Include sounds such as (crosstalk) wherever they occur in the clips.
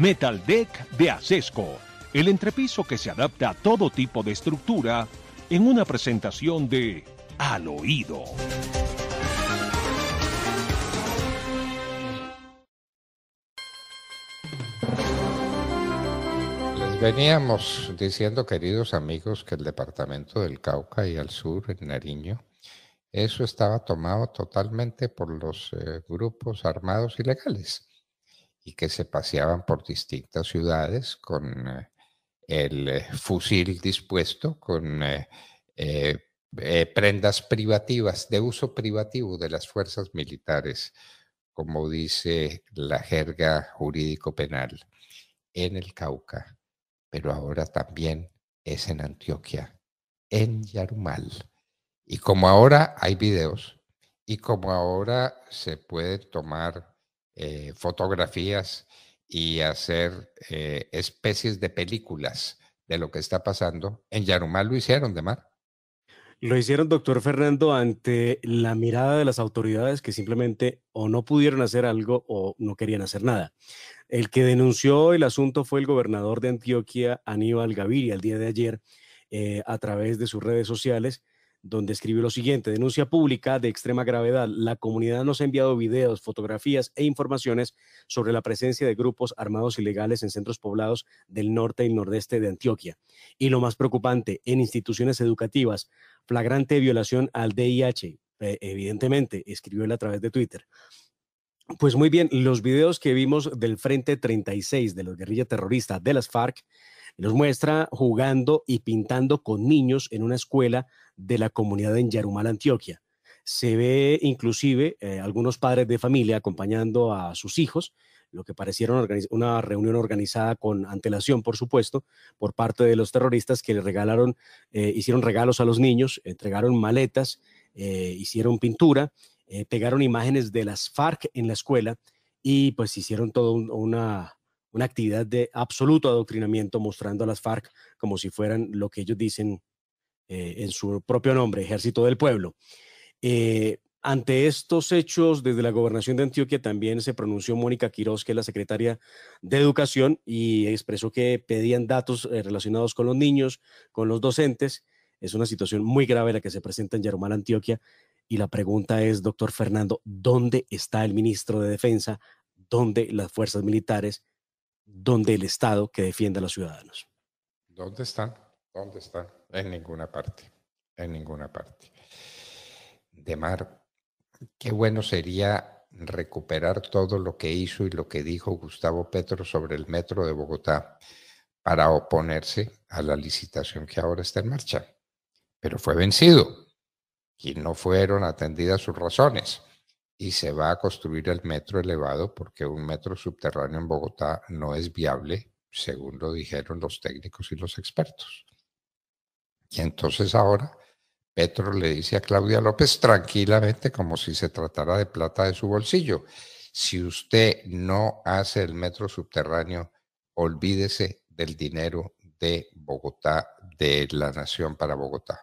Metal Deck de Acesco, el entrepiso que se adapta a todo tipo de estructura en una presentación de Al Oído. Les veníamos diciendo, queridos amigos, que el departamento del Cauca y al sur, en Nariño, eso estaba tomado totalmente por los eh, grupos armados ilegales y que se paseaban por distintas ciudades con eh, el eh, fusil dispuesto, con eh, prendas privativas, de uso privativo de las fuerzas militares, como dice la jerga jurídico-penal, en el Cauca, pero ahora también es en Antioquia, en Yarumal. Y como ahora hay videos y como ahora se puede tomar eh, fotografías y hacer eh, especies de películas de lo que está pasando. En Yarumal lo hicieron, de mar. Lo hicieron, doctor Fernando, ante la mirada de las autoridades que simplemente o no pudieron hacer algo o no querían hacer nada. El que denunció el asunto fue el gobernador de Antioquia, Aníbal Gaviria, el día de ayer, eh, a través de sus redes sociales, donde escribió lo siguiente, denuncia pública de extrema gravedad. La comunidad nos ha enviado videos, fotografías e informaciones sobre la presencia de grupos armados ilegales en centros poblados del norte y nordeste de Antioquia. Y lo más preocupante, en instituciones educativas, flagrante violación al DIH, e, evidentemente, escribió él a través de Twitter. Pues muy bien, los videos que vimos del Frente 36 de los guerrillas terroristas de las FARC los muestra jugando y pintando con niños en una escuela de la comunidad en Yarumal, Antioquia. Se ve inclusive eh, algunos padres de familia acompañando a sus hijos, lo que parecieron una reunión organizada con antelación, por supuesto, por parte de los terroristas que le regalaron, eh, hicieron regalos a los niños, entregaron maletas, eh, hicieron pintura, pegaron imágenes de las FARC en la escuela y pues hicieron toda una, una actividad de absoluto adoctrinamiento mostrando a las FARC como si fueran lo que ellos dicen eh, en su propio nombre, Ejército del Pueblo. Eh, ante estos hechos, desde la gobernación de Antioquia también se pronunció Mónica Quiroz, que es la secretaria de Educación, y expresó que pedían datos eh, relacionados con los niños, con los docentes. Es una situación muy grave la que se presenta en Yarumal, Antioquia. Y la pregunta es, doctor Fernando, ¿dónde está el ministro de Defensa? ¿Dónde las fuerzas militares? ¿Dónde el Estado que defiende a los ciudadanos? ¿Dónde están? ¿Dónde está? En ninguna parte, en ninguna parte. De mar, qué bueno sería recuperar todo lo que hizo y lo que dijo Gustavo Petro sobre el metro de Bogotá para oponerse a la licitación que ahora está en marcha. Pero fue vencido y no fueron atendidas sus razones y se va a construir el metro elevado porque un metro subterráneo en Bogotá no es viable, según lo dijeron los técnicos y los expertos. Y entonces ahora Petro le dice a Claudia López tranquilamente, como si se tratara de plata de su bolsillo, si usted no hace el metro subterráneo, olvídese del dinero de Bogotá, de la nación para Bogotá.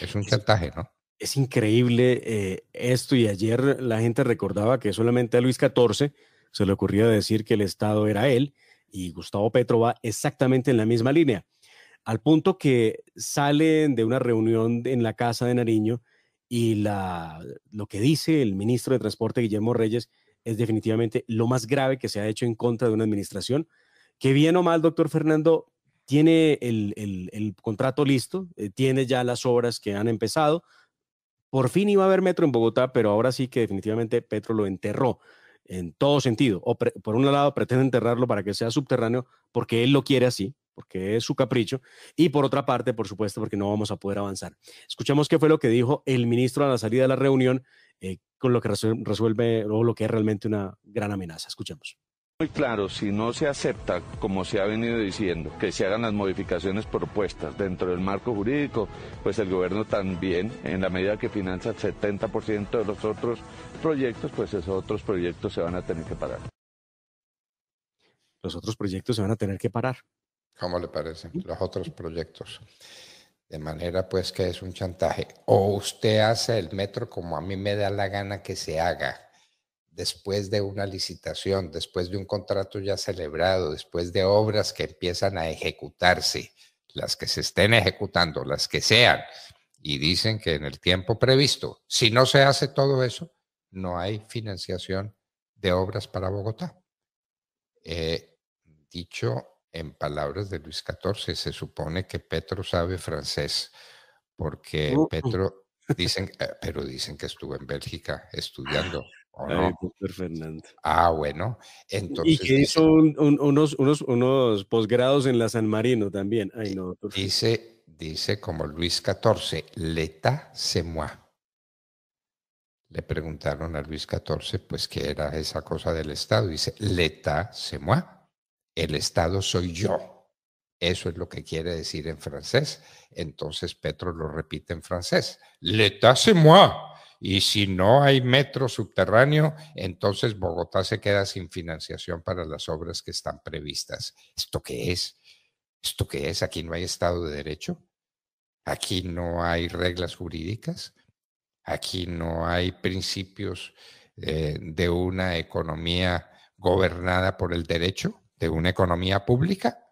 Es un chantaje, ¿no? Es increíble eh, esto y ayer la gente recordaba que solamente a Luis XIV se le ocurría decir que el Estado era él y Gustavo Petro va exactamente en la misma línea al punto que salen de una reunión en la casa de Nariño y la, lo que dice el ministro de Transporte, Guillermo Reyes, es definitivamente lo más grave que se ha hecho en contra de una administración, que bien o mal, doctor Fernando, tiene el, contrato listo, eh, tiene ya las obras que han empezado. Por fin iba a haber metro en Bogotá, pero ahora sí que definitivamente Petro lo enterró en todo sentido. O por un lado pretende enterrarlo para que sea subterráneo porque él lo quiere así, porque es su capricho, y por otra parte, por supuesto, porque no vamos a poder avanzar. Escuchamos qué fue lo que dijo el ministro a la salida de la reunión, eh, con lo que resuelve o lo que es realmente una gran amenaza. Escuchemos. Muy claro, si no se acepta, como se ha venido diciendo, que se hagan las modificaciones propuestas dentro del marco jurídico, pues el gobierno también, en la medida que financia el 70% de los otros proyectos, pues esos otros proyectos se van a tener que parar. Los otros proyectos se van a tener que parar. ¿Cómo le parecen los otros proyectos? De manera pues que es un chantaje. O usted hace el metro como a mí me da la gana que se haga, después de una licitación, después de un contrato ya celebrado, después de obras que empiezan a ejecutarse, las que se estén ejecutando, las que sean, y dicen que en el tiempo previsto, si no se hace todo eso, no hay financiación de obras para Bogotá. Eh, dicho en palabras de Luis XIV, se supone que Petro sabe francés, porque uh. Petro, dicen, eh, pero dicen que estuvo en Bélgica estudiando. ¿o Ah, bueno. Entonces, y que hizo unos, unos, unos posgrados en la San Marino también. Ay, no, dice, dice como Luis XIV, l'état c'est Le preguntaron a Luis XIV, pues, qué era esa cosa del Estado. Dice, l'état c'est el Estado soy yo. Eso es lo que quiere decir en francés. Entonces Petro lo repite en francés. le c'est moi. Y si no hay metro subterráneo, entonces Bogotá se queda sin financiación para las obras que están previstas. ¿Esto qué es? ¿Esto qué es? Aquí no hay Estado de Derecho. Aquí no hay reglas jurídicas. Aquí no hay principios eh, de una economía gobernada por el derecho de una economía pública,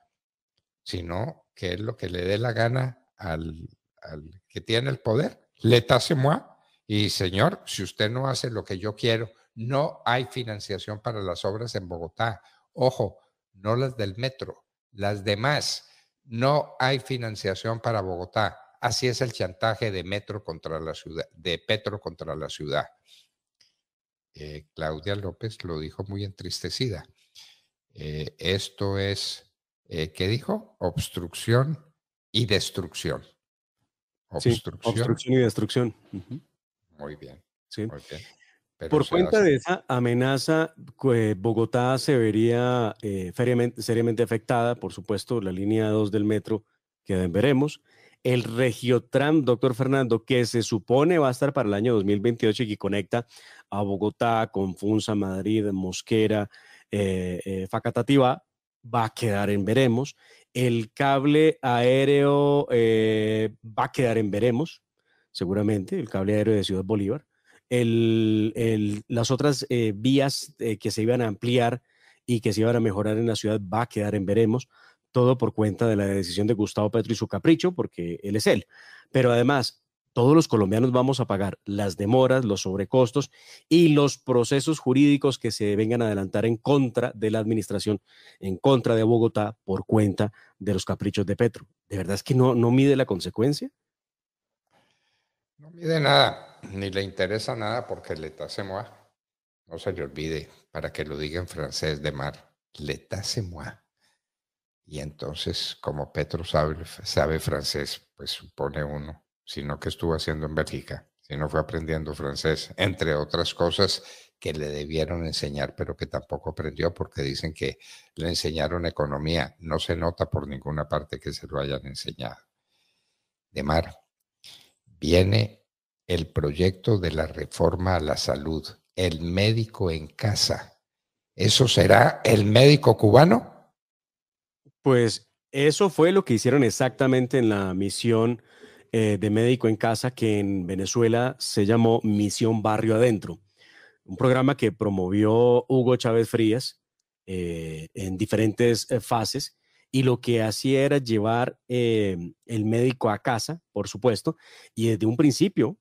sino que es lo que le dé la gana al, que tiene el poder. Letase moi. Y señor, si usted no hace lo que yo quiero, no hay financiación para las obras en Bogotá. Ojo, no las del metro, las demás. No hay financiación para Bogotá. Así es el chantaje de metro contra la ciudad, de Petro contra la ciudad. Eh, Claudia López lo dijo muy entristecida. Eh, esto es, eh, ¿qué dijo? Obstrucción y destrucción. Obstrucción, y destrucción. Muy bien. Por cuenta de esa amenaza, Bogotá se vería eh, seriamente afectada, por supuesto, la línea 2 del metro que veremos. El Regiotram, doctor Fernando, que se supone va a estar para el año 2028 y que conecta a Bogotá con Funza, Madrid, Mosquera, eh, eh va a quedar en veremos. El cable aéreo eh, va a quedar en veremos, seguramente, el cable aéreo de Ciudad Bolívar. El, las otras eh, vías que se iban a ampliar y que se iban a mejorar en la ciudad va a quedar en veremos, todo por cuenta de la decisión de Gustavo Petro y su capricho, porque él es él. Pero además, todos los colombianos vamos a pagar las demoras, los sobrecostos y los procesos jurídicos que se vengan a adelantar en contra de la administración, en contra de Bogotá por cuenta de los caprichos de Petro. ¿De verdad es que no, no mide la consecuencia? No mide nada, ni le interesa nada porque le tasse moi. No se le olvide, para que lo diga en francés de mar, le moi. Y entonces, como Petro sabe, sabe francés, pues supone uno sino que estuvo haciendo en Bélgica, sino fue aprendiendo francés, entre otras cosas que le debieron enseñar, pero que tampoco aprendió porque dicen que le enseñaron economía. No se nota por ninguna parte que se lo hayan enseñado. De mar, viene el proyecto de la reforma a la salud, el médico en casa. ¿Eso será el médico cubano? Pues eso fue lo que hicieron exactamente en la misión eh, de médico en casa que en Venezuela se llamó Misión Barrio Adentro, un programa que promovió Hugo Chávez Frías eh, en diferentes eh, fases y lo que hacía era llevar el médico a casa, por supuesto, y desde un principio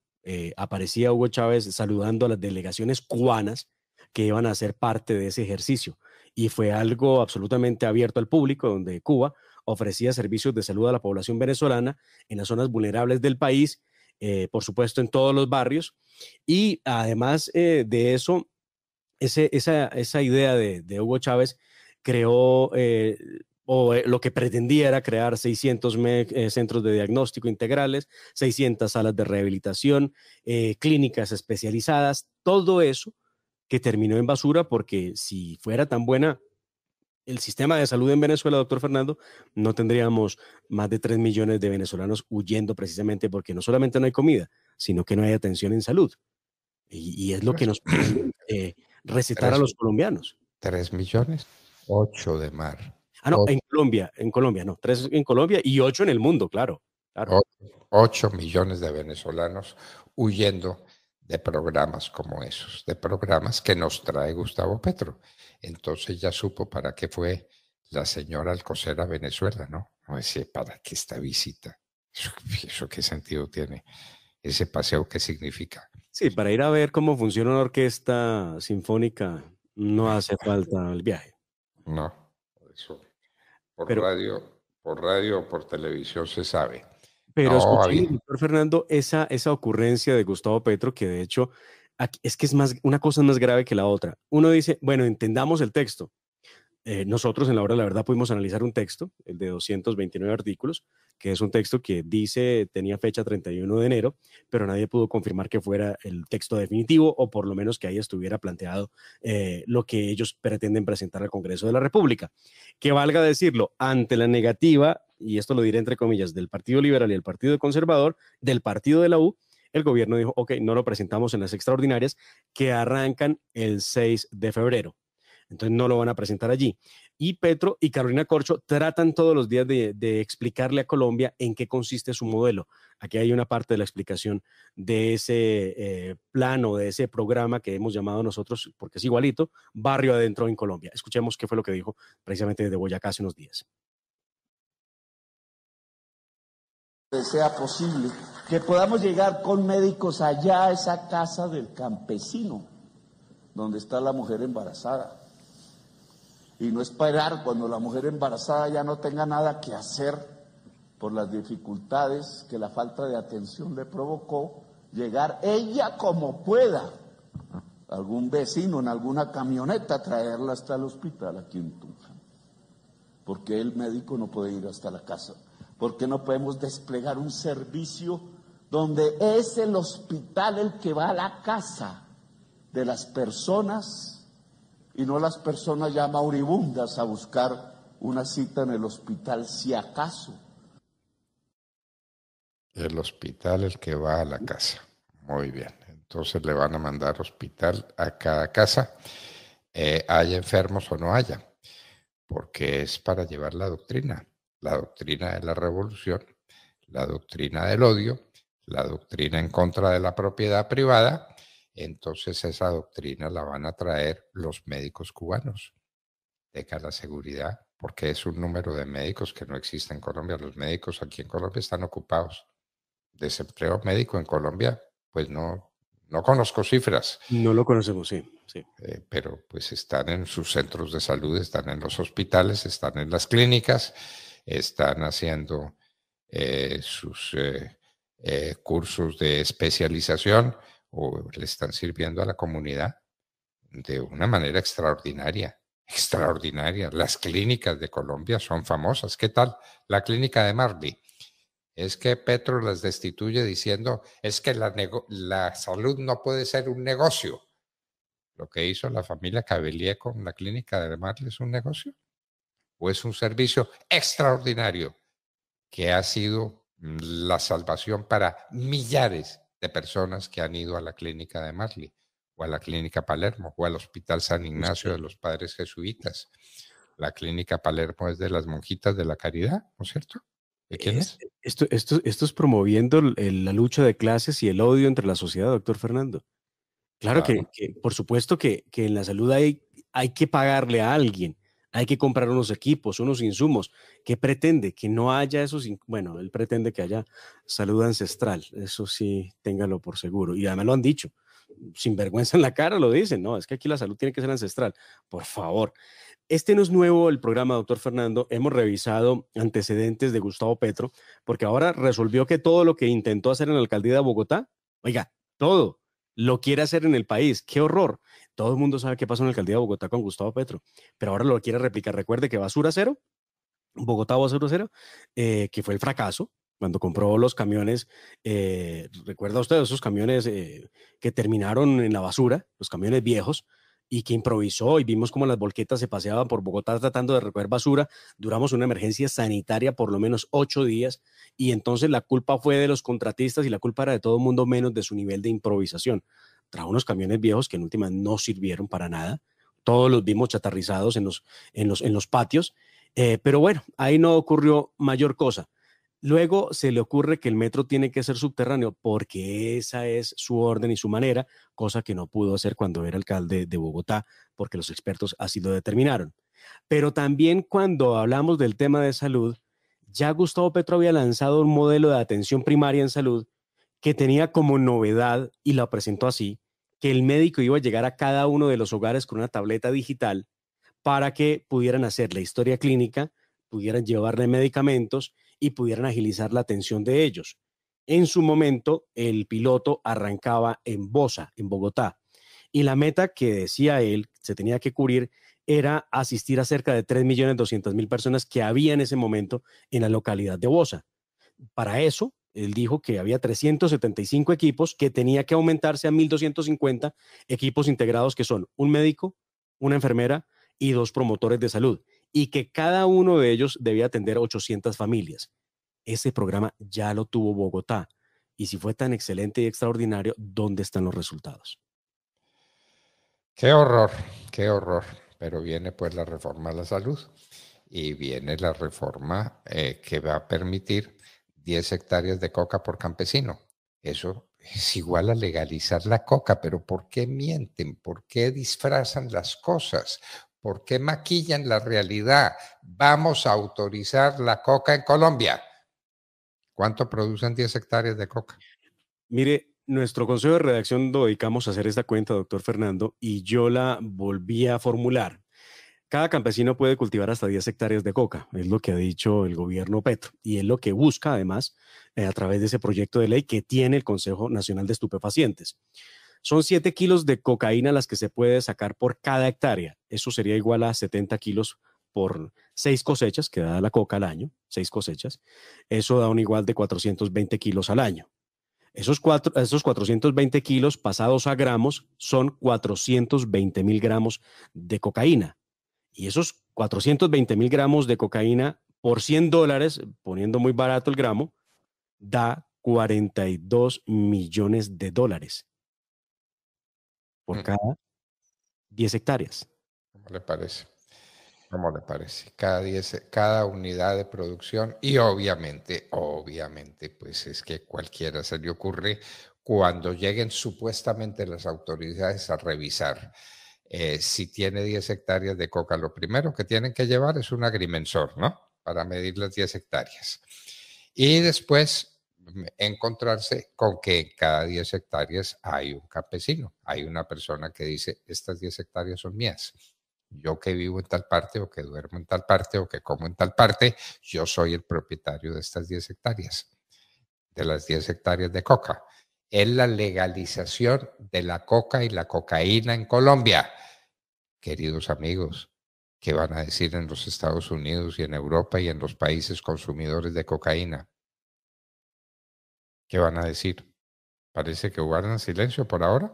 aparecía Hugo Chávez saludando a las delegaciones cubanas que iban a ser parte de ese ejercicio. Y fue algo absolutamente abierto al público, donde Cuba ofrecía servicios de salud a la población venezolana en las zonas vulnerables del país, eh, por supuesto en todos los barrios. Y además eh, de eso, esa, idea de, Hugo Chávez creó eh, o lo que pretendía era crear 600 centros de diagnóstico integrales, 600 salas de rehabilitación, clínicas especializadas, todo eso que terminó en basura porque si fuera tan buena el sistema de salud en Venezuela, doctor Fernando, no tendríamos más de 3 millones de venezolanos huyendo precisamente porque no solamente no hay comida, sino que no hay atención en salud. Y, es lo que nos eh, a los colombianos. 3 millones, 8 de mar. Ah, no, en Colombia, en Colombia, no, 3 en Colombia y 8 en el mundo, claro. claro. 8 millones de venezolanos huyendo de programas como esos, de programas que nos trae Gustavo Petro. Entonces ya supo para qué fue la señora Alcocer a Venezuela, ¿no? No sé ¿para qué esta visita? ¿Eso, qué sentido tiene? ¿Ese paseo qué significa? Sí, para ir a ver cómo funciona una orquesta sinfónica no hace falta el viaje. No, por radio, por radio o por televisión se sabe. Pero escuché, doctor Fernando, esa, esa ocurrencia de Gustavo Petro, que de hecho es que es más, una cosa más grave que la otra. Uno dice, bueno, entendamos el texto, eh, nosotros en la hora de la verdad pudimos analizar un texto, el de 229 artículos, que es un texto que dice tenía fecha 31 de enero, pero nadie pudo confirmar que fuera el texto definitivo o por lo menos que ahí estuviera planteado eh, lo que ellos pretenden presentar al Congreso de la República. Que valga decirlo, ante la negativa, y esto lo diré entre comillas, del Partido Liberal y el Partido Conservador, del Partido de la U, el gobierno dijo, ok, no lo presentamos en las extraordinarias que arrancan el 6 de febrero entonces no lo van a presentar allí. Y Petro y Carolina Corcho tratan todos los días de, explicarle a Colombia en qué consiste su modelo. Aquí hay una parte de la explicación de ese eh, plano, de ese programa que hemos llamado nosotros, porque es igualito, Barrio Adentro en Colombia. Escuchemos qué fue lo que dijo precisamente de Boyacá hace unos días. ...que sea posible, que podamos llegar con médicos allá a esa casa del campesino, donde está la mujer embarazada, y no esperar cuando la mujer embarazada ya no tenga nada que hacer por las dificultades que la falta de atención le provocó, llegar ella como pueda, algún vecino en alguna camioneta, traerla hasta el hospital aquí en Tunja. Porque el médico no puede ir hasta la casa, porque no podemos desplegar un servicio donde es el hospital el que va a la casa de las personas y no las personas ya moribundas a buscar una cita en el hospital si acaso. El hospital el que va a la casa. Muy bien. Entonces le van a mandar hospital a cada casa, eh, haya enfermos o no haya, porque es para llevar la doctrina, la doctrina de la revolución, la doctrina del odio, la doctrina en contra de la propiedad privada entonces esa doctrina la van a traer los médicos cubanos de seguridad, porque es un número de médicos que no existe en Colombia. Los médicos aquí en Colombia están ocupados. Desempleo médico en Colombia, pues no, no conozco cifras. No lo conocemos, sí. sí. Eh, pero pues están en sus centros de salud, están en los hospitales, están en las clínicas, están haciendo eh, sus eh, cursos de especialización o le están sirviendo a la comunidad de una manera extraordinaria, extraordinaria. Las clínicas de Colombia son famosas. ¿Qué tal la clínica de Marley? Es que Petro las destituye diciendo, es que la, salud no puede ser un negocio. Lo que hizo la familia Cabellier con la clínica de Marley es un negocio o es un servicio extraordinario que ha sido mm, la salvación para millares personas que han ido a la clínica de Marley o a la clínica Palermo o al Hospital San Ignacio de los Padres Jesuitas. La clínica Palermo es de las monjitas de la caridad, ¿no es cierto? ¿De quién es? Esto, esto, esto, es promoviendo la lucha de clases y el odio entre la sociedad, doctor Fernando. Claro, Que, por supuesto que, que, en la salud hay, hay que pagarle a alguien hay que comprar unos equipos, unos insumos. ¿Qué pretende? Que no haya esos, bueno, él pretende que haya salud ancestral, eso sí, téngalo por seguro. Y además lo han dicho, sin vergüenza en la cara lo dicen, no, es que aquí la salud tiene que ser ancestral, por favor. Este no es nuevo el programa, doctor Fernando, hemos revisado antecedentes de Gustavo Petro, porque ahora resolvió que todo lo que intentó hacer en la alcaldía de Bogotá, oiga, todo, lo quiere hacer en el país. ¡Qué horror! Todo el mundo sabe qué pasó en la alcaldía de Bogotá con Gustavo Petro, pero ahora lo quiere replicar. Recuerde que Basura Cero, Bogotá Basura Cero, eh, que fue el fracaso cuando compró los camiones. Eh, ¿Recuerda usted esos camiones eh, que terminaron en la basura, los camiones viejos? y que improvisó y vimos como las volquetas se paseaban por Bogotá tratando de recoger basura. Duramos una emergencia sanitaria por lo menos ocho días y entonces la culpa fue de los contratistas y la culpa era de todo el mundo menos de su nivel de improvisación. Trajo unos camiones viejos que en última no sirvieron para nada. Todos los vimos chatarrizados en los, en los, en los patios. Eh, pero bueno, ahí no ocurrió mayor cosa. Luego se le ocurre que el metro tiene que ser subterráneo porque esa es su orden y su manera, cosa que no pudo hacer cuando era alcalde de Bogotá, porque los expertos así lo determinaron. Pero también cuando hablamos del tema de salud, ya Gustavo Petro había lanzado un modelo de atención primaria en salud que tenía como novedad, y la presentó así, que el médico iba a llegar a cada uno de los hogares con una tableta digital para que pudieran hacer la historia clínica, pudieran llevarle medicamentos y pudieran agilizar la atención de ellos. En su momento, el piloto arrancaba en Bosa, en Bogotá, y la meta que decía él se tenía que cubrir era asistir a cerca de 3.200.000 personas que había en ese momento en la localidad de Bosa. Para eso, él dijo que había 375 equipos que tenía que aumentarse a 1.250 equipos integrados que son un médico, una enfermera y dos promotores de salud y que cada uno de ellos debía atender 800 familias. Ese programa ya lo tuvo Bogotá. Y si fue tan excelente y extraordinario, ¿dónde están los resultados? Qué horror, qué horror. Pero viene pues la reforma a la salud y viene la reforma eh, que va a permitir 10 hectáreas de coca por campesino. Eso (laughs) es igual a legalizar la coca, pero ¿por qué mienten? ¿Por qué disfrazan las cosas? ¿Por qué maquillan la realidad? Vamos a autorizar la coca en Colombia. ¿Cuánto producen 10 hectáreas de coca? Mire, nuestro consejo de redacción dedicamos a hacer esta cuenta, doctor Fernando, y yo la volví a formular. Cada campesino puede cultivar hasta 10 hectáreas de coca, es lo que ha dicho el gobierno Petro, y es lo que busca además eh, a través de ese proyecto de ley que tiene el Consejo Nacional de Estupefacientes. Son 7 kilos de cocaína las que se puede sacar por cada hectárea. Eso sería igual a 70 kilos por 6 cosechas, que da la coca al año, 6 cosechas. Eso da un igual de 420 kilos al año. Esos, esos 420 kilos pasados a gramos son 420 mil gramos de cocaína. Y esos 420 mil gramos de cocaína por 100 dólares, poniendo muy barato el gramo, da 42 millones de dólares por cada 10 hectáreas. ¿Cómo le parece? ¿Cómo le parece? Cada, cada unidad de producción y obviamente, obviamente, pues es que cualquiera se le ocurre cuando lleguen supuestamente las autoridades a revisar. Eh, si tiene 10 hectáreas de coca, lo primero que tienen que llevar es un agrimensor, ¿no? Para medir las 10 hectáreas. Y después encontrarse con que en cada 10 hectáreas hay un campesino, hay una persona que dice, estas 10 hectáreas son mías. Yo que vivo en tal parte o que duermo en tal parte o que como en tal parte, yo soy el propietario de estas 10 hectáreas, de las 10 hectáreas de coca. Es la legalización de la coca y la cocaína en Colombia. Queridos amigos, ¿qué van a decir en los Estados Unidos y en Europa y en los países consumidores de cocaína? ¿Qué van a decir? Parece que guardan silencio por ahora.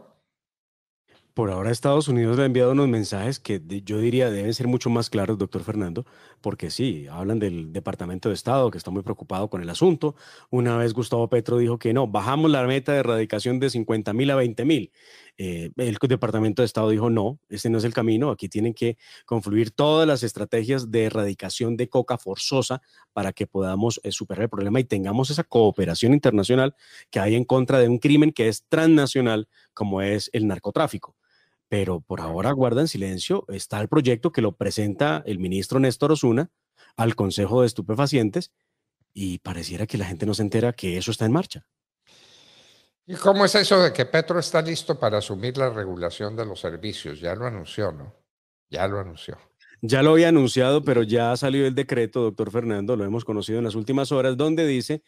Por ahora Estados Unidos le ha enviado unos mensajes que yo diría deben ser mucho más claros, doctor Fernando, porque sí, hablan del Departamento de Estado que está muy preocupado con el asunto. Una vez Gustavo Petro dijo que no, bajamos la meta de erradicación de 50 mil a veinte mil. Eh, el Departamento de Estado dijo, no, este no es el camino, aquí tienen que confluir todas las estrategias de erradicación de coca forzosa para que podamos eh, superar el problema y tengamos esa cooperación internacional que hay en contra de un crimen que es transnacional como es el narcotráfico pero por ahora guarda en silencio. Está el proyecto que lo presenta el ministro Néstor Osuna al Consejo de Estupefacientes y pareciera que la gente no se entera que eso está en marcha. ¿Y cómo es eso de que Petro está listo para asumir la regulación de los servicios? Ya lo anunció, ¿no? Ya lo anunció. Ya lo había anunciado, pero ya ha salido el decreto, doctor Fernando, lo hemos conocido en las últimas horas, donde dice,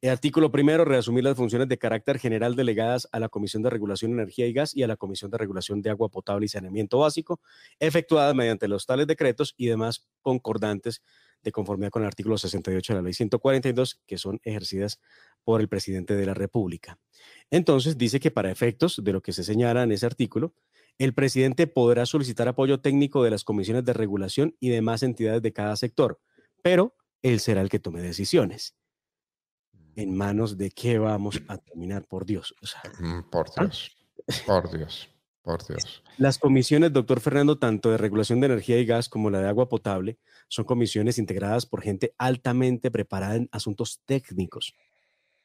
el eh, artículo primero, reasumir las funciones de carácter general delegadas a la Comisión de Regulación de Energía y Gas y a la Comisión de Regulación de Agua Potable y Saneamiento Básico, efectuadas mediante los tales decretos y demás concordantes de conformidad con el artículo 68 de la ley 142, que son ejercidas por el presidente de la República. Entonces, dice que para efectos de lo que se señala en ese artículo, el presidente podrá solicitar apoyo técnico de las comisiones de regulación y demás entidades de cada sector, pero él será el que tome decisiones. ¿En mm. manos de qué vamos a terminar, por Dios? O sea, mm, por ah, Dios, por Dios. Las comisiones, doctor Fernando, tanto de regulación de energía y gas como la de agua potable, son comisiones integradas por gente altamente preparada en asuntos técnicos.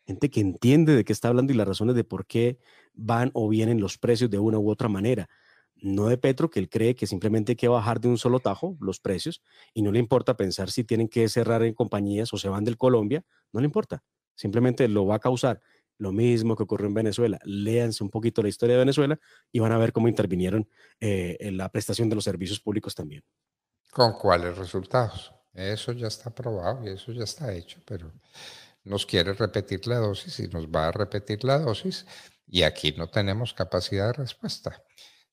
Gente que entiende de qué está hablando y las razones de por qué van o vienen los precios de una u otra manera. No de Petro, que él cree que simplemente hay que bajar de un solo tajo los precios y no le importa pensar si tienen que cerrar en compañías o se van del Colombia, no le importa simplemente lo va a causar. Lo mismo que ocurrió en Venezuela. Léanse un poquito la historia de Venezuela y van a ver cómo intervinieron eh, en la prestación de los servicios públicos también. ¿Con cuáles resultados? Eso ya está probado y eso ya está hecho, pero nos quiere repetir la dosis y nos va a repetir la dosis y aquí no tenemos capacidad de respuesta,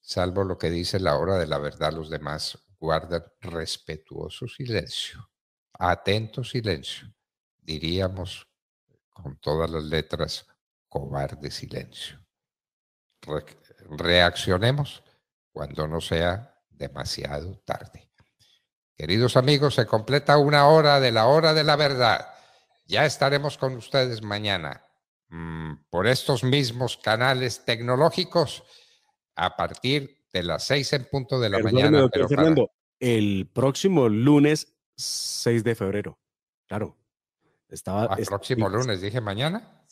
salvo lo que dice la hora de la verdad. Los demás guardan respetuoso silencio, atento silencio, diríamos con todas las letras cobarde silencio. reaccionemos cuando no sea demasiado tarde. Queridos amigos, se completa una hora de la hora de la verdad. Ya estaremos con ustedes mañana mm, por estos mismos canales tecnológicos a partir de las seis en punto de la mañana. el próximo lunes 6 de febrero. Claro. Estaba. Ah, el próximo lunes, dije mañana.